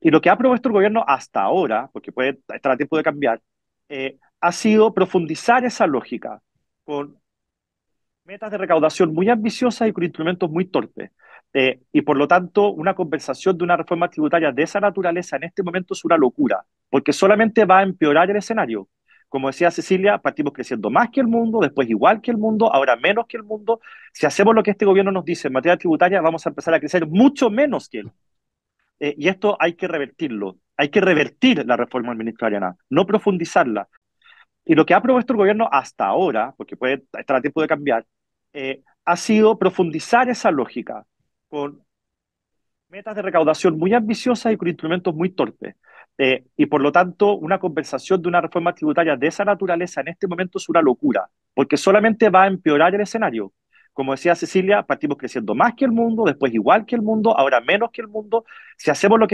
Y lo que ha propuesto el gobierno hasta ahora, porque puede estar a tiempo de cambiar, eh, ha sido profundizar esa lógica con metas de recaudación muy ambiciosas y con instrumentos muy torpes. Eh, y por lo tanto, una conversación de una reforma tributaria de esa naturaleza en este momento es una locura, porque solamente va a empeorar el escenario. Como decía Cecilia, partimos creciendo más que el mundo, después igual que el mundo, ahora menos que el mundo. Si hacemos lo que este gobierno nos dice en materia tributaria, vamos a empezar a crecer mucho menos que él. Eh, y esto hay que revertirlo. Hay que revertir la reforma administrativa, no profundizarla. Y lo que ha propuesto el gobierno hasta ahora, porque puede estar a tiempo de cambiar, eh, ha sido profundizar esa lógica con metas de recaudación muy ambiciosas y con instrumentos muy torpes. Eh, y por lo tanto, una conversación de una reforma tributaria de esa naturaleza en este momento es una locura, porque solamente va a empeorar el escenario. Como decía Cecilia, partimos creciendo más que el mundo, después igual que el mundo, ahora menos que el mundo. Si hacemos lo que